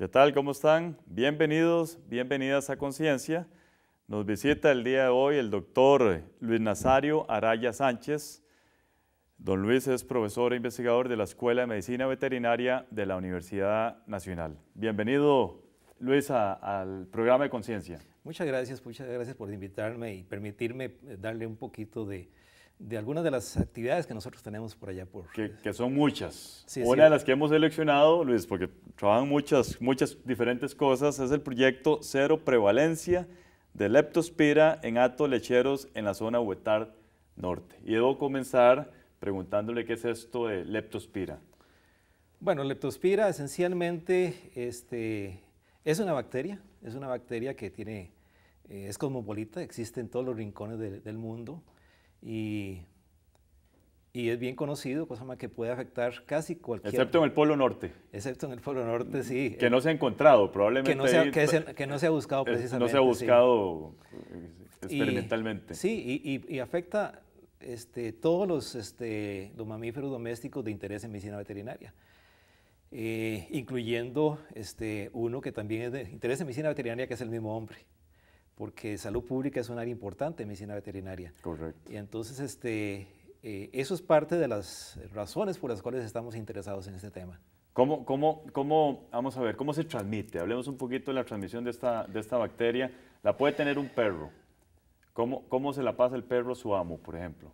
¿Qué tal? ¿Cómo están? Bienvenidos, bienvenidas a Conciencia. Nos visita el día de hoy el doctor Luis Nazario Araya Sánchez. Don Luis es profesor e investigador de la Escuela de Medicina Veterinaria de la Universidad Nacional. Bienvenido, Luis, al programa de Conciencia. Muchas gracias, muchas gracias por invitarme y permitirme eh, darle un poquito de, de algunas de las actividades que nosotros tenemos por allá. Por, que, son muchas. Una de las que hemos seleccionado, Luis, porque trabajan muchas, muchas diferentes cosas, es el proyecto Cero Prevalencia de Leptospira en Atos Lecheros en la zona Huetar Norte. Y debo comenzar preguntándole qué es esto de Leptospira. Bueno, Leptospira esencialmente este, es una bacteria, es una bacteria que tiene, eh, es cosmopolita, existe en todos los rincones del mundo y, y es bien conocido, cosa más que puede afectar casi cualquier... Excepto en el Polo Norte. Excepto en el Polo Norte, sí. Que no se ha encontrado, probablemente. Que no se ha, pues, que no se ha buscado precisamente. No se ha buscado eh, experimentalmente. sí, y, afecta este, todos los, los, este, mamíferos domésticos de interés en medicina veterinaria, eh, incluyendo este, uno que también es de interés en medicina veterinaria, que es el mismo hombre porque salud pública es un área importante en medicina veterinaria. Correcto. Y entonces, este, eh, eso es parte de las razones por las cuales estamos interesados en este tema. ¿Cómo, cómo, cómo, vamos a ver, cómo se transmite? Hablemos un poquito de la transmisión de esta, de esta bacteria. La puede tener un perro. ¿Cómo, cómo se la pasa el perro a su amo, por ejemplo?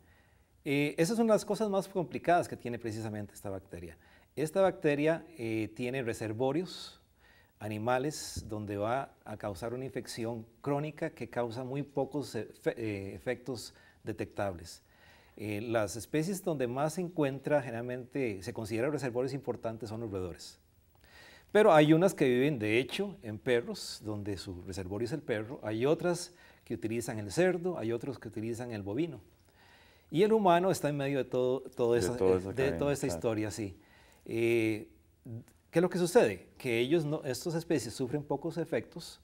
Eh, esas son las cosas más complicadas que tiene precisamente esta bacteria. Esta bacteria eh, tiene reservorios animales donde va a causar una infección crónica que causa muy pocos e-, eh, efectos detectables. Eh, las especies donde más se encuentra generalmente, se consideran reservorios importantes son los roedores. Pero hay unas que viven, de hecho, en perros, donde su reservorio es el perro. Hay otras que utilizan el cerdo, hay otros que utilizan el bovino. Y el humano está en medio de, todo, toda, esa de toda esta historia, sí. Eh, ¿Qué es lo que sucede? Que ellos, no, estas especies sufren pocos efectos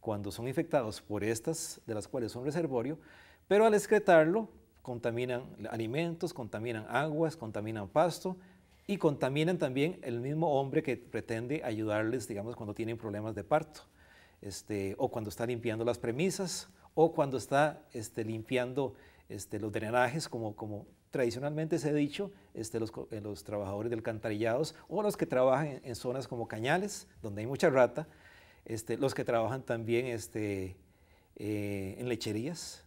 cuando son infectados por estas, de las cuales son reservorio, pero al excretarlo contaminan alimentos, contaminan aguas, contaminan pasto y contaminan también el mismo hombre que pretende ayudarles, digamos, cuando tienen problemas de parto, este, o cuando está limpiando las premisas, o cuando está este, limpiando este, los drenajes, como, como tradicionalmente se ha dicho, este, eh, los, trabajadores de alcantarillados o los que trabajan en, zonas como cañales, donde hay mucha rata, este, los que trabajan también este, eh, en lecherías.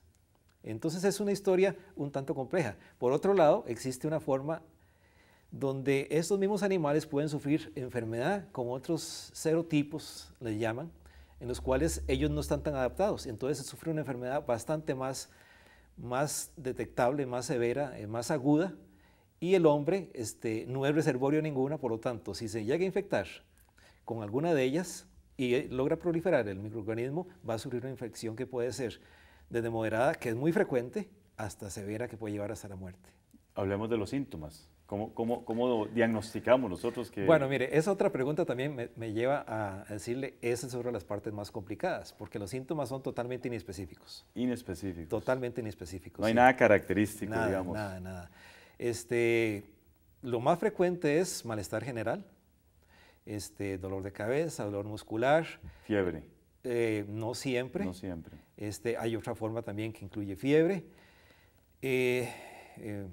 Entonces es una historia un tanto compleja. Por otro lado, existe una forma donde estos mismos animales pueden sufrir enfermedad, como otros serotipos les llaman, en los cuales ellos no están tan adaptados. Entonces sufre una enfermedad bastante más más detectable, más severa, eh, más aguda, y el hombre este, no es reservorio ninguna, por lo tanto, si se llega a infectar con alguna de ellas y eh, logra proliferar el microorganismo, va a sufrir una infección que puede ser desde moderada, que es muy frecuente, hasta severa, que puede llevar hasta la muerte. Hablemos de los síntomas. ¿Cómo, diagnosticamos nosotros que...? Bueno, mire, esa otra pregunta también me, lleva a decirle, esa es de las partes más complicadas, porque los síntomas son totalmente inespecíficos. Inespecíficos. Totalmente inespecíficos. No hay nada característico, digamos. Nada, nada. Este, lo más frecuente es malestar general, este, dolor de cabeza, dolor muscular. Fiebre. Eh, no siempre. No siempre. Este, hay otra forma también que incluye fiebre. Eh, eh,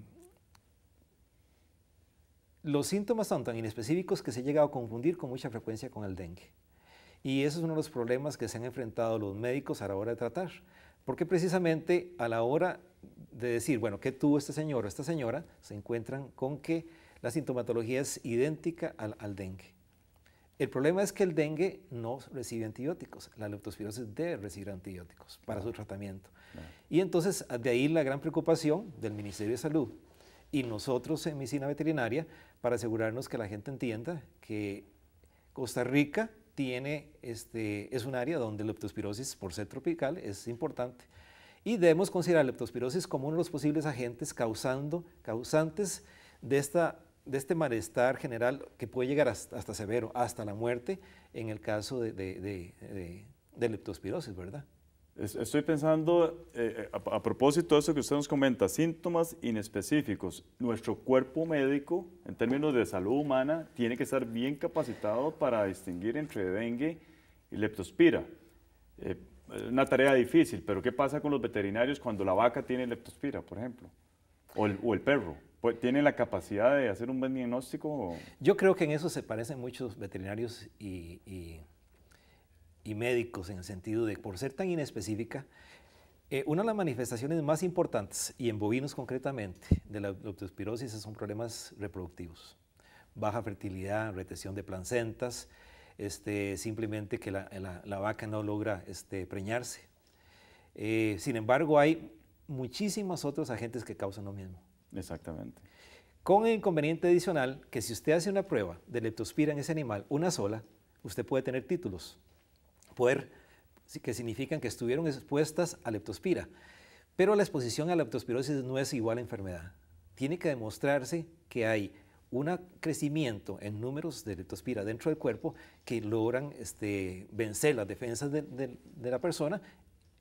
los síntomas son tan inespecíficos que se ha llegado a confundir con mucha frecuencia con el dengue. Y eso es uno de los problemas que se han enfrentado los médicos a la hora de tratar. Porque precisamente a la hora de decir, bueno, ¿qué tuvo este señor o esta señora? Se encuentran con que la sintomatología es idéntica al, al dengue. El problema es que el dengue no recibe antibióticos. La leptospirosis debe recibir antibióticos para su tratamiento. Y entonces, de ahí la gran preocupación del Ministerio de Salud y nosotros en medicina veterinaria para asegurarnos que la gente entienda que Costa Rica tiene este, es un área donde leptospirosis, por ser tropical, es importante. Y debemos considerar leptospirosis como uno de los posibles agentes causando, causantes de, este malestar general que puede llegar hasta, severo, hasta la muerte, en el caso de, de leptospirosis, ¿verdad? Estoy pensando, eh, eh, a, propósito de eso que usted nos comenta, síntomas inespecíficos. Nuestro cuerpo médico, en términos de salud humana, tiene que estar bien capacitado para distinguir entre dengue y leptospira. Eh, una tarea difícil, pero ¿qué pasa con los veterinarios cuando la vaca tiene leptospira, por ejemplo? O el, perro. Pues, ¿Tiene la capacidad de hacer un buen diagnóstico? Yo creo que en eso se parecen muchos veterinarios y, y médicos en el sentido de, por ser tan inespecífica, eh, una de las manifestaciones más importantes, y en bovinos concretamente, de la leptospirosis son problemas reproductivos. Baja fertilidad, retención de placentas, este, simplemente que la, vaca no logra este, preñarse. Eh, sin embargo, hay muchísimos otros agentes que causan lo mismo. Exactamente. Con el inconveniente adicional que si usted hace una prueba de leptospira en ese animal, una sola, usted puede tener títulos poder, que significan que estuvieron expuestas a leptospira. Pero la exposición a la leptospirosis no es igual a enfermedad. Tiene que demostrarse que hay un crecimiento en números de leptospira dentro del cuerpo que logran este, vencer las defensas de la persona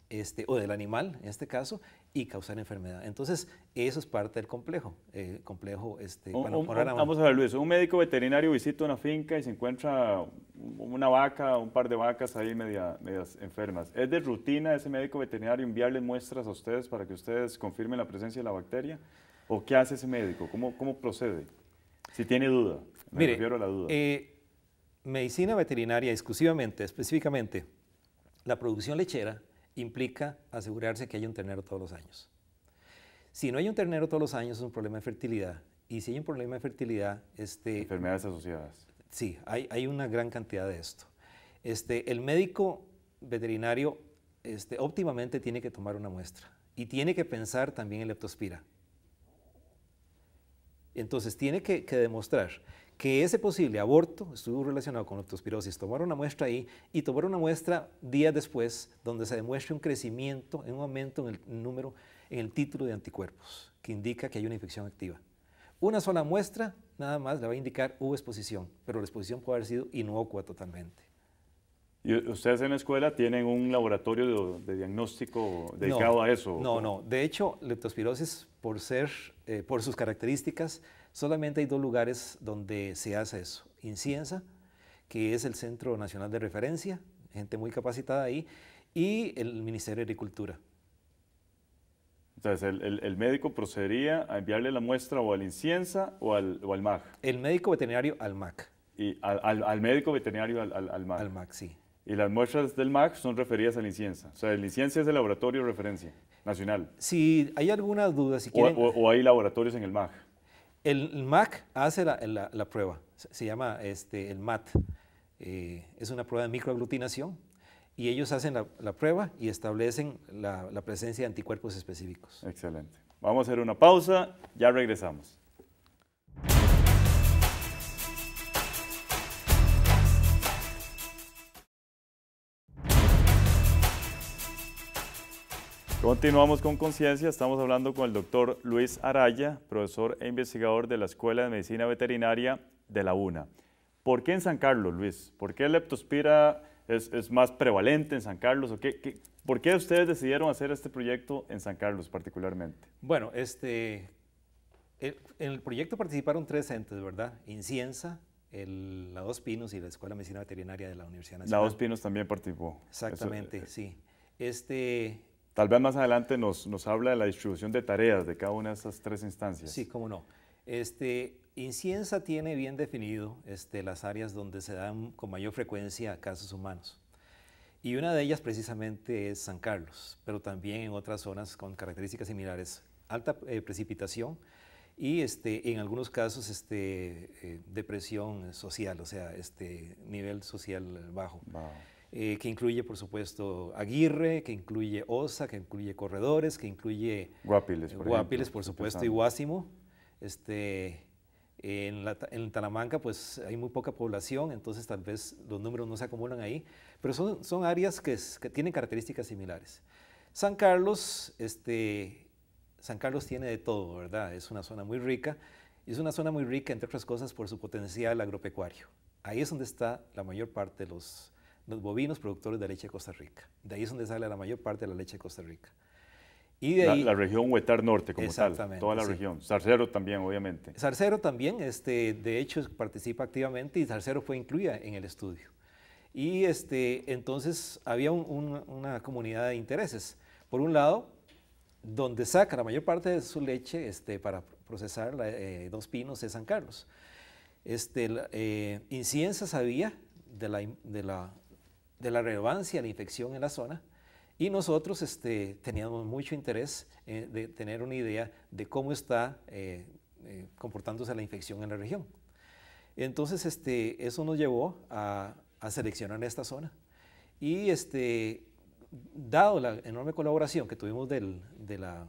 este, o del animal, en este caso, y causar enfermedad. Entonces, eso es parte del complejo. Eh, complejo este, vamos a ver, Luis, un médico veterinario visita una finca y se encuentra una vaca, un par de vacas ahí media, medias enfermas. ¿Es de rutina ese médico veterinario enviarle muestras a ustedes para que ustedes confirmen la presencia de la bacteria? ¿O qué hace ese médico? ¿Cómo, cómo procede? Si tiene duda, me refiero a la duda. Eh, medicina veterinaria, exclusivamente, específicamente, la producción lechera implica asegurarse que haya un ternero todos los años. Si no hay un ternero todos los años es un problema de fertilidad y si hay un problema de fertilidad... Este, Enfermedades asociadas. Sí, hay, una gran cantidad de esto. Este, el médico veterinario este, óptimamente tiene que tomar una muestra y tiene que pensar también en leptospira. Entonces tiene que demostrar que ese posible aborto estuvo relacionado con leptospirosis, tomaron una muestra ahí y tomaron una muestra días después donde se demuestre un crecimiento, un aumento en el número, en el título de anticuerpos, que indica que hay una infección activa. Una sola muestra nada más le va a indicar hubo exposición, pero la exposición puede haber sido inocua totalmente. ¿Y ustedes en la escuela tienen un laboratorio de, diagnóstico dedicado a eso? No, no. De hecho, leptospirosis, por, ser, eh, por sus características, Solamente hay dos lugares donde se hace eso. Incienza, que es el Centro Nacional de Referencia, gente muy capacitada ahí, y el Ministerio de Agricultura. Entonces, el, médico procedería a enviarle la muestra o al incienza o al, o al MAC. El médico veterinario al MAC. Y al, médico veterinario al, MAC. Al MAC, sí. Y las muestras del MAC son referidas al Incienza. O sea, el inciencia es el laboratorio de referencia nacional. Si hay alguna duda, si quieren... O, hay laboratorios en el MAC. El MAC hace la, prueba, se llama este, el MAT, eh, es una prueba de microaglutinación y ellos hacen la, prueba y establecen la, la presencia de anticuerpos específicos. Excelente. Vamos a hacer una pausa, ya regresamos. Continuamos con conciencia, estamos hablando con el doctor Luis Araya, profesor e investigador de la Escuela de Medicina Veterinaria de la UNA. ¿Por qué en San Carlos, Luis? ¿Por qué Leptospira es, más prevalente en San Carlos? ¿O qué, ¿Por qué ustedes decidieron hacer este proyecto en San Carlos particularmente? Bueno, este, en el proyecto participaron tres entes, ¿verdad? Incienza, la Dos Pinos y la Escuela de Medicina Veterinaria de la Universidad Nacional. La Dos Pinos también participó. Exactamente, eh, sí. Este, Tal vez más adelante nos, habla de la distribución de tareas de cada una de esas tres instancias. Sí, cómo no. Este, Inciensa tiene bien definido este, las áreas donde se dan con mayor frecuencia casos humanos. Y una de ellas precisamente es San Carlos, pero también en otras zonas con características similares. Alta eh, precipitación y este, en algunos casos este, eh, depresión social, o sea, este, nivel social bajo. Eh, que incluye, por supuesto, Aguirre, que incluye Osa, que incluye Corredores, que incluye Guapiles, eh, por, Guapiles, por supuesto, y Guasimo. Este, en, la, Talamanca pues hay muy poca población, entonces tal vez los números no se acumulan ahí, pero son, son áreas que, que tienen características similares. San Carlos, este, San Carlos tiene de todo, ¿verdad? Es una zona muy rica, y es una zona muy rica, entre otras cosas, por su potencial agropecuario. Ahí es donde está la mayor parte de los los bovinos productores de leche de Costa Rica. De ahí es donde sale la mayor parte de la leche de Costa Rica. Y de la, ahí, la, región Huetar Norte como tal, toda la región. Sarcero también, obviamente. Sarcero también, este, de hecho, participa activamente y Sarcero fue incluida en el estudio. Y este, entonces había una comunidad de intereses. Por un lado, donde saca la mayor parte de su leche este, para procesar la, eh, dos pinos de San Carlos. Este, la, eh, sabía de la, de la de la relevancia de la infección en la zona y nosotros este, teníamos mucho interés eh, de tener una idea de cómo está eh, eh, comportándose la infección en la región. Entonces, este, eso nos llevó a, seleccionar esta zona. Y este, dado la enorme colaboración que tuvimos del, de, la,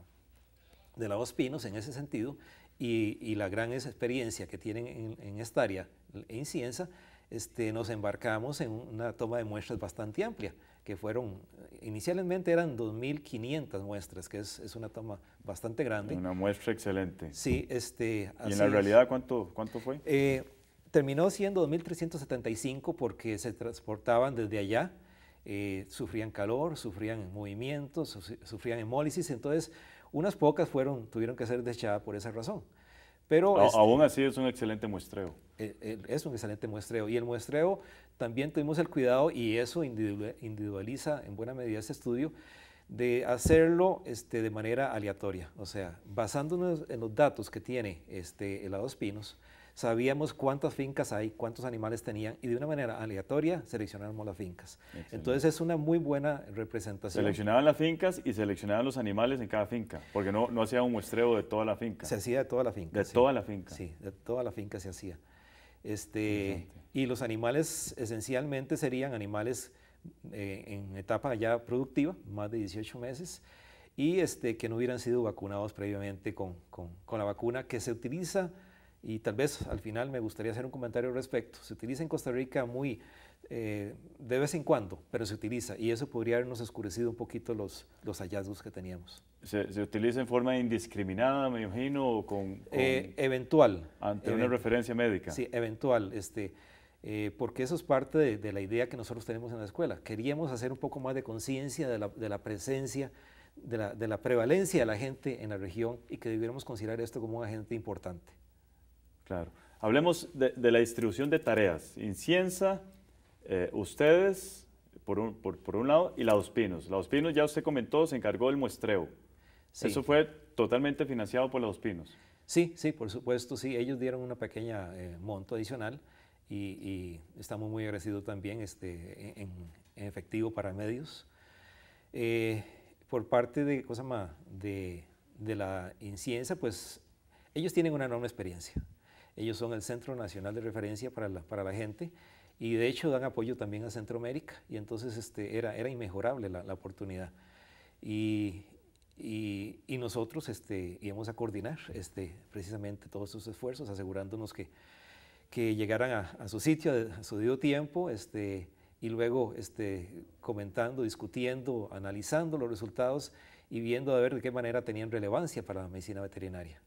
de la OSPINOS en ese sentido y, la gran experiencia que tienen en, esta área en Ciencia, este, nos embarcamos en una toma de muestras bastante amplia, que fueron, inicialmente eran 2.500 muestras, que es, es, una toma bastante grande. Una muestra excelente. Sí, este... ¿Y en la realidad cuánto, cuánto fue? Eh, terminó siendo 2.375 porque se transportaban desde allá, eh, sufrían calor, sufrían movimientos, sufrían hemólisis, entonces unas pocas fueron, tuvieron que ser desechadas por esa razón. Pero este aún así es un excelente muestreo. Eh, eh, es un excelente muestreo. Y el muestreo también tuvimos el cuidado, y eso individualiza en buena medida este estudio, de hacerlo este, de manera aleatoria. O sea, basándonos en los datos que tiene este, el Pinos, sabíamos cuántas fincas hay, cuántos animales tenían y de una manera aleatoria seleccionamos las fincas. Entonces es una muy buena representación. Seleccionaban las fincas y seleccionaban los animales en cada finca, porque no, no hacía un muestreo de toda la finca. Se hacía de toda la finca. De toda la finca. Sí, de toda la finca se hacía. Este, y los animales esencialmente serían animales eh, en etapa ya productiva, más de 18 meses, y este, que no hubieran sido vacunados previamente con, con la vacuna que se utiliza y tal vez al final me gustaría hacer un comentario al respecto. Se utiliza en Costa Rica muy eh, de vez en cuando, pero se utiliza y eso podría habernos oscurecido un poquito los, los hallazgos que teníamos. ¿Se, se utiliza en forma indiscriminada, me imagino, o con, eh, eventual. Ante una referencia médica. Sí, eventual. Este, eh, porque eso es parte de, la idea que nosotros tenemos en la escuela. Queríamos hacer un poco más de conciencia de la, de la presencia de la, de la, prevalencia de la gente en la región y que debiéramos considerar esto como un agente importante. Claro. Hablemos de, la distribución de tareas. Inciensa, eh, ustedes, por un, lado, y La Dos Pinos. La Dos Pinos, ya usted comentó, se encargó del muestreo. Eso fue totalmente financiado por La Dos Pinos. Sí, sí, por supuesto, sí. Ellos dieron una pequeña eh, monto adicional y, estamos muy agradecidos también este, en, efectivo para medios. Eh, por parte de, de, de la inciensa, pues ellos tienen una enorme experiencia. Ellos son el centro nacional de referencia para la, gente y de hecho dan apoyo también a Centroamérica y entonces este, era, era inmejorable la, oportunidad. Y, nosotros este, íbamos a coordinar este, precisamente todos esos esfuerzos, asegurándonos que, que llegaran a, su sitio a su debido tiempo este, y luego este, comentando, discutiendo, analizando los resultados y viendo a ver de qué manera tenían relevancia para la medicina veterinaria.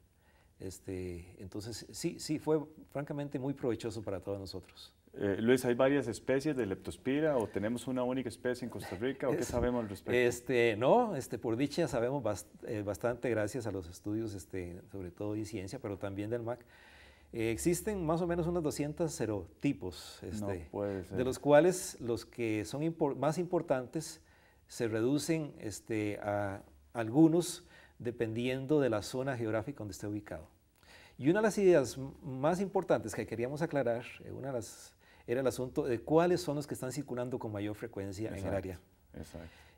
Este, entonces, sí, sí, fue francamente muy provechoso para todos nosotros. Eh, Luis, ¿hay varias especies de leptospira o tenemos una única especie en Costa Rica o qué sabemos al respecto? Este, no, este, por dicha sabemos eh, bastante gracias a los estudios, este, sobre todo de ciencia, pero también del MAC. Eh, existen más o menos unos 200 serotipos, este, de los cuales los que son más importantes se reducen este, a algunos dependiendo de la zona geográfica donde esté ubicado. Y una de las ideas más importantes que queríamos aclarar, eh, era el asunto de cuáles son los que están circulando con mayor frecuencia en el área.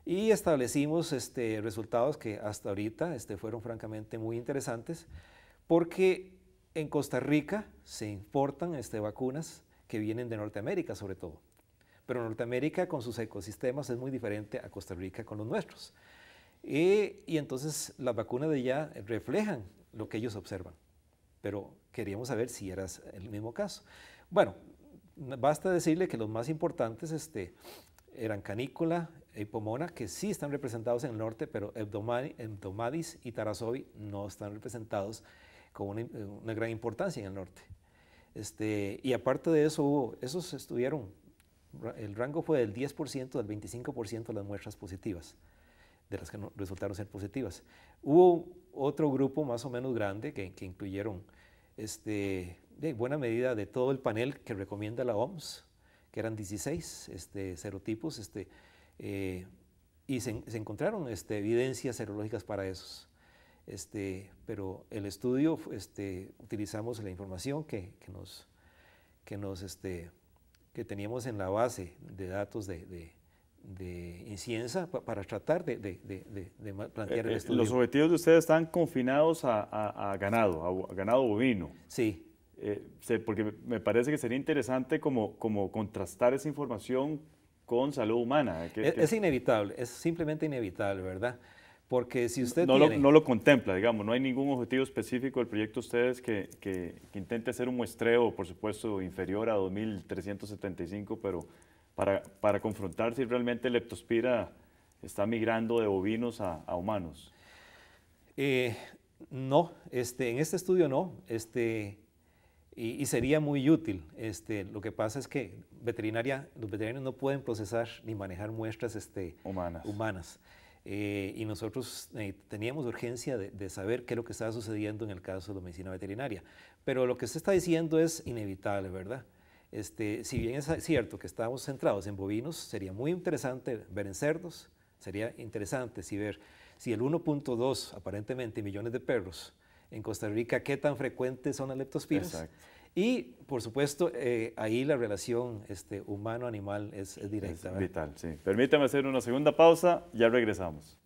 Y establecimos este, resultados que hasta ahorita este, fueron francamente muy interesantes, porque en Costa Rica se importan este, vacunas que vienen de Norteamérica sobre todo. Pero Norteamérica con sus ecosistemas es muy diferente a Costa Rica con los nuestros y entonces las vacunas de ya reflejan lo que ellos observan, pero queríamos saber si era el mismo caso. Bueno, basta decirle que los más importantes este, eran canícula y e pomona, que sí están representados en el norte, pero Hebdomadis y tarasovi no están representados con eh, una, gran importancia en el norte. Este, y aparte de eso, esos estuvieron, el rango fue del 10% al 25% de las muestras positivas de las que resultaron ser positivas. Hubo otro grupo más o menos grande que, incluyeron este, de buena medida de todo el panel que recomienda la OMS, que eran 16 este, serotipos, este, eh, y se, encontraron este, evidencias serológicas para esos. Este, pero el estudio, este, utilizamos la información que, que nos, que, nos, este, que teníamos en la base de datos de, de, de ciencia para tratar de, plantear el eh, eh, estudio. los objetivos de ustedes están confinados a, ganado, a, ganado bovino. Sí. Eh, porque me parece que sería interesante como, como contrastar esa información con salud humana. es, inevitable, es simplemente inevitable, ¿verdad? Porque si usted no, lo, no lo contempla, digamos, no hay ningún objetivo específico del proyecto ustedes que, que intente hacer un muestreo, por supuesto, inferior a 2.375, pero para, para confrontar si realmente Leptospira está migrando de bovinos a, humanos? Eh, no, este, en este estudio no, este, y, sería muy útil. Este, lo que pasa es que veterinaria, los veterinarios no pueden procesar ni manejar muestras este, humanas. humanas. Eh, y nosotros eh, teníamos urgencia de, de, saber qué es lo que estaba sucediendo en el caso de la medicina veterinaria. Pero lo que se está diciendo es inevitable, ¿verdad? Este, si bien es cierto que estamos centrados en bovinos, sería muy interesante ver en cerdos, sería interesante si ver si el 1.2 aparentemente millones de perros en Costa Rica, qué tan frecuentes son las leptospiras. Y, por supuesto, eh, ahí la relación este, humano-animal es, es, directa. Es vital, sí. Permítame hacer una segunda pausa, ya regresamos.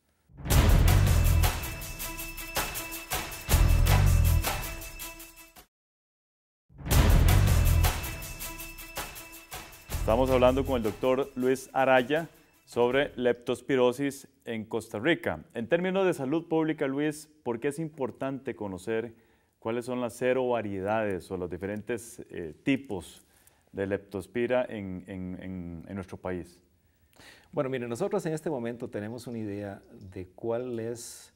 Estamos hablando con el doctor Luis Araya sobre leptospirosis en Costa Rica. En términos de salud pública, Luis, ¿por qué es importante conocer cuáles son las cero variedades o los diferentes eh, tipos de leptospira en, nuestro país? Bueno, mire, nosotros en este momento tenemos una idea de cuáles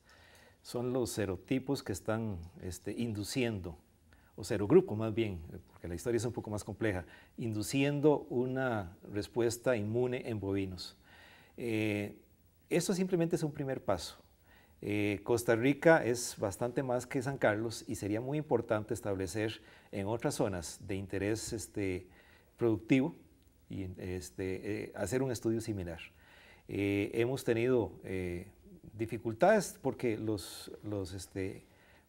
son los serotipos que están este, induciendo o grupo más bien, porque la historia es un poco más compleja, induciendo una respuesta inmune en bovinos. Eh, esto simplemente es un primer paso. Eh, Costa Rica es bastante más que San Carlos y sería muy importante establecer en otras zonas de interés este, productivo y este, eh, hacer un estudio similar. hemos tenido dificultades porque los, los este,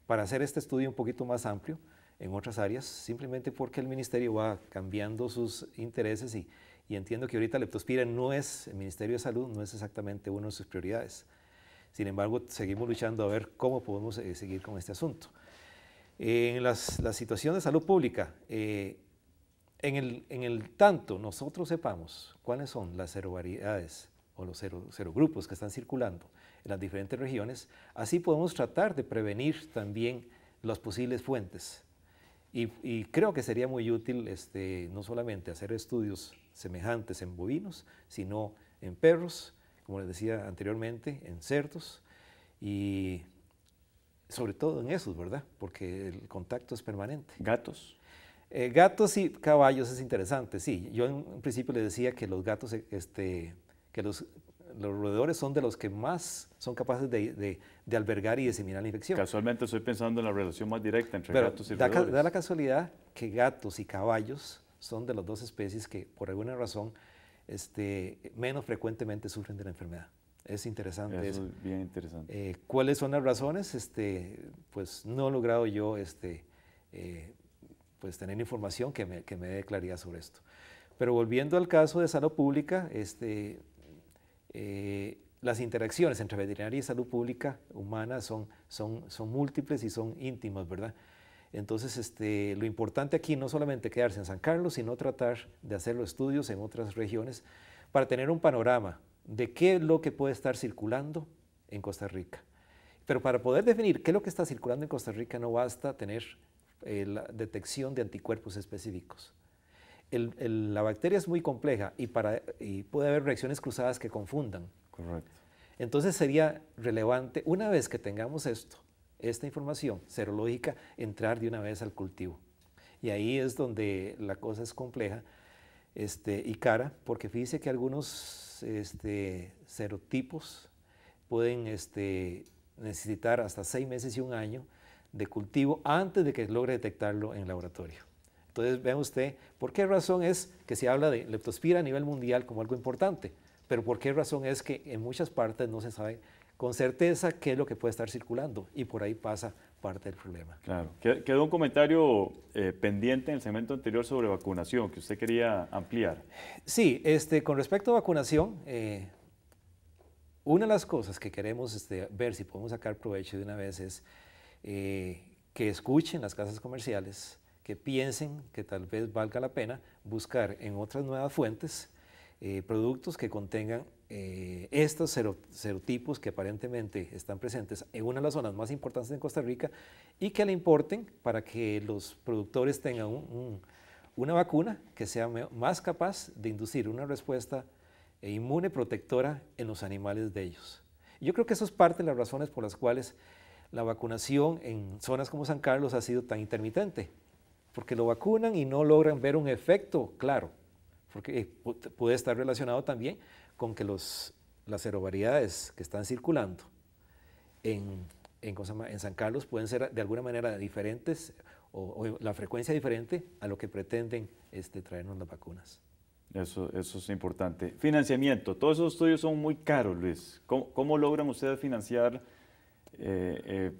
para hacer este estudio un poquito más amplio, en otras áreas, simplemente porque el ministerio va cambiando sus intereses y, entiendo que ahorita leptospira no es, el Ministerio de Salud no es exactamente una de sus prioridades. Sin embargo, seguimos luchando a ver cómo podemos eh, seguir con este asunto. en las, la situación de salud pública, eh, en, el, tanto nosotros sepamos cuáles son las cero variedades o los cero, cero grupos que están circulando en las diferentes regiones, así podemos tratar de prevenir también las posibles fuentes y, creo que sería muy útil este, no solamente hacer estudios semejantes en bovinos, sino en perros, como les decía anteriormente, en cerdos y sobre todo en esos, ¿verdad? Porque el contacto es permanente. ¿Gatos? Eh, gatos y caballos es interesante, sí. Yo en, principio les decía que los gatos este, que los los roedores son de los que más son capaces de, albergar y diseminar la infección. Casualmente estoy pensando en la relación más directa entre gatos y da, roedores. Da la casualidad que gatos y caballos son de las dos especies que, por alguna razón, este, menos frecuentemente sufren de la enfermedad. Es interesante Es bien interesante. Eh, ¿Cuáles son las razones? Este, pues no he logrado yo este, eh, pues tener información que me, que me dé claridad sobre esto. Pero volviendo al caso de salud pública, este, eh, las interacciones entre veterinaria y salud pública humana son, múltiples y son íntimas, ¿verdad? Entonces, este, lo importante aquí no solamente quedarse en San Carlos, sino tratar de hacer los estudios en otras regiones para tener un panorama de qué es lo que puede estar circulando en Costa Rica. Pero para poder definir qué es lo que está circulando en Costa Rica no basta tener eh, la detección de anticuerpos específicos la bacteria es muy compleja y, puede haber reacciones cruzadas que confundan. Correcto. Entonces sería relevante, una vez que tengamos esto, esta información serológica, entrar de una vez al cultivo. Y ahí es donde la cosa es compleja este, y cara, porque fíjese que algunos este, serotipos pueden este, necesitar hasta seis meses y un año de cultivo antes de que logre detectarlo en laboratorio. Entonces, vea usted, ¿por qué razón es que se habla de leptospira a nivel mundial como algo importante? Pero ¿por qué razón es que en muchas partes no se sabe con certeza qué es lo que puede estar circulando? Y por ahí pasa parte del problema. Claro. Quedó un comentario eh, pendiente en el segmento anterior sobre vacunación que usted quería ampliar. Sí, este, con respecto a vacunación, eh, una de las cosas que queremos este, ver si podemos sacar provecho de una vez es eh, que escuchen las casas comerciales, que piensen que tal vez valga la pena buscar en otras nuevas fuentes eh, productos que contengan eh, estos serotipos que aparentemente están presentes en una de las zonas más importantes de Costa Rica y que le importen para que los productores tengan una vacuna que sea más capaz de inducir una respuesta inmune protectora en los animales de ellos. Yo creo que eso es parte de las razones por las cuales la vacunación en zonas como San Carlos ha sido tan intermitente porque lo vacunan y no logran ver un efecto claro, porque eh, puede estar relacionado también con que los, las serovariedades que están circulando en, en, San Carlos pueden ser de alguna manera diferentes o, la frecuencia diferente a lo que pretenden este, traernos las vacunas. Eso, eso, es importante. Financiamiento. Todos esos estudios son muy caros, Luis. ¿Cómo, cómo logran ustedes financiar eh, eh,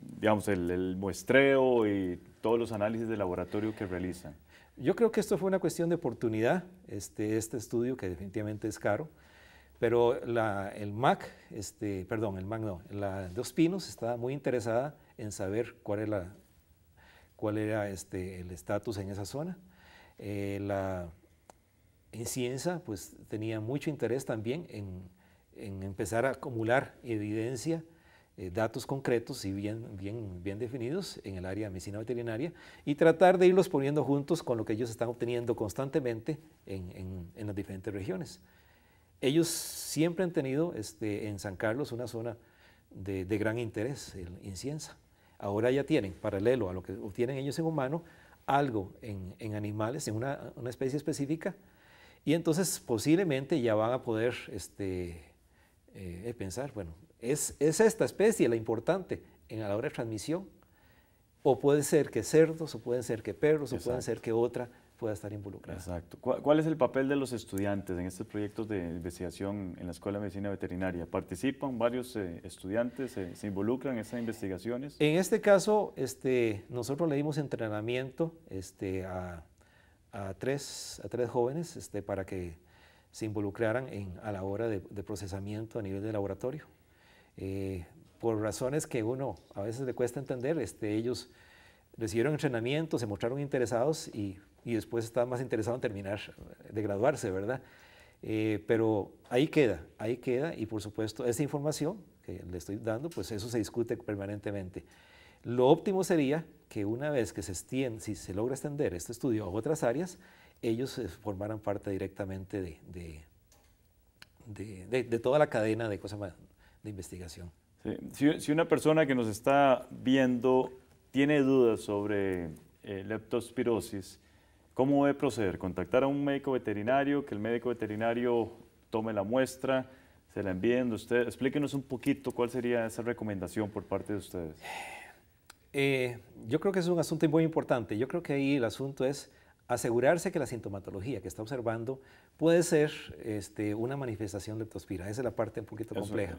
digamos, el, muestreo y todos los análisis de laboratorio que realizan? Yo creo que esto fue una cuestión de oportunidad, este, este estudio que definitivamente es caro, pero la, el MAC, este, perdón, el MAC no, la Dos Pinos estaba muy interesada en saber cuál era, cuál era este, el estatus en esa zona. Eh, la Incienza pues tenía mucho interés también en, en empezar a acumular evidencia eh, datos concretos y bien, bien, bien definidos en el área de medicina veterinaria y tratar de irlos poniendo juntos con lo que ellos están obteniendo constantemente en, las diferentes regiones. Ellos siempre han tenido este, en San Carlos una zona de, gran interés en ciencia. Ahora ya tienen, paralelo a lo que obtienen ellos en humano, algo en, animales, en una, especie específica, y entonces posiblemente ya van a poder este, eh, pensar, bueno, es, esta especie la importante en la hora de transmisión. O puede ser que cerdos, o pueden ser que perros, o pueden ser que otra pueda estar involucrada. Exacto. ¿Cuál, es el papel de los estudiantes en estos proyectos de investigación en la Escuela de Medicina Veterinaria? ¿Participan varios eh, estudiantes? ¿Se involucran en estas investigaciones? En este caso, este, nosotros le dimos entrenamiento este, a, tres, jóvenes este, para que se involucraran a la hora de procesamiento a nivel de laboratorio. Eh, por razones que uno a veces le cuesta entender, este, ellos recibieron entrenamiento, se mostraron interesados y, después estaban más interesados en terminar de graduarse, ¿verdad? Eh, pero ahí queda, ahí queda y por supuesto esa información que le estoy dando, pues eso se discute permanentemente. Lo óptimo sería que una vez que se extiende, si se logra extender este estudio a otras áreas, ellos formaran parte directamente de, de toda la cadena de cosas más de investigación. Si, una persona que nos está viendo tiene dudas sobre eh, leptospirosis, ¿cómo debe proceder? ¿Contactar a un médico veterinario? ¿Que el médico veterinario tome la muestra? ¿Se la envíen de ustedes? Explíquenos un poquito cuál sería esa recomendación por parte de ustedes. Eh, yo creo que es un asunto muy importante. Yo creo que ahí el asunto es asegurarse que la sintomatología que está observando puede ser este, una manifestación leptospira. Esa es la parte un poquito compleja.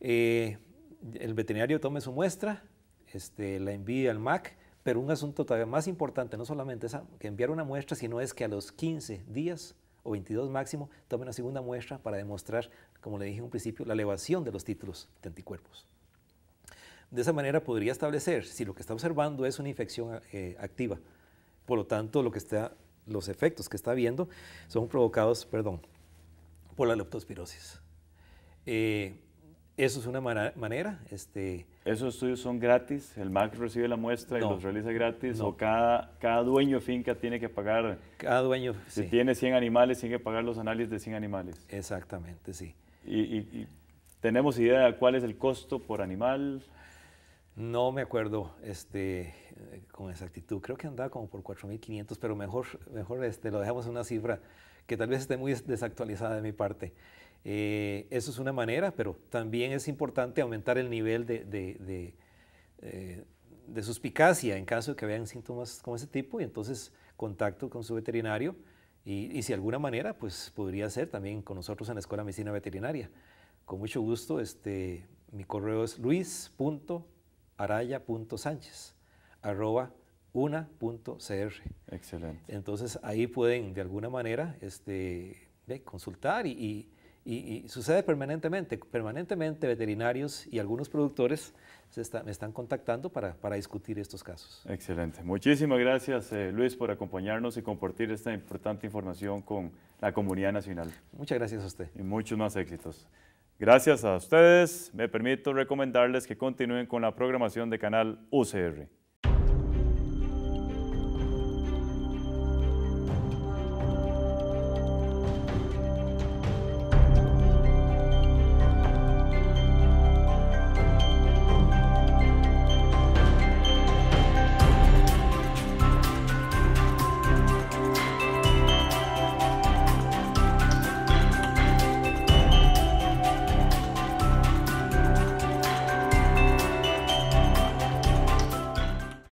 Eh, eh, el veterinario tome su muestra, este, la envía al MAC, pero un asunto todavía más importante, no solamente es que enviar una muestra, sino es que a los 15 días o 22 máximo, tome una segunda muestra para demostrar, como le dije en un principio, la elevación de los títulos de anticuerpos. De esa manera podría establecer si lo que está observando es una infección eh, activa, por lo tanto, lo que está, los efectos que está viendo son provocados, perdón, por la leptospirosis. Eh, eso es una manera. Este, ¿Esos estudios son gratis? ¿El MAC recibe la muestra y los realiza gratis? ¿O cada, cada dueño finca tiene que pagar? Cada dueño, Si tiene 100 animales, tiene que pagar los análisis de 100 animales. Exactamente, sí. ¿Y, y tenemos idea de cuál es el costo por animal? No me acuerdo este, con exactitud. Creo que andaba como por 4.500, pero mejor, mejor este, lo dejamos en una cifra que tal vez esté muy desactualizada de mi parte. Eh, eso es una manera, pero también es importante aumentar el nivel de, eh, de, suspicacia en caso de que vean síntomas como ese tipo y entonces contacto con su veterinario y, si de alguna manera, pues podría ser también con nosotros en la Escuela de Medicina Veterinaria. Con mucho gusto, este, mi correo es luis.com araya.sánchez, Excelente. Entonces ahí pueden de alguna manera este, consultar y, sucede permanentemente. Permanentemente veterinarios y algunos productores se me están contactando para, discutir estos casos. Excelente. Muchísimas gracias eh, Luis por acompañarnos y compartir esta importante información con la comunidad nacional. Muchas gracias a usted. Y muchos más éxitos. Gracias a ustedes, me permito recomendarles que continúen con la programación de Canal UCR.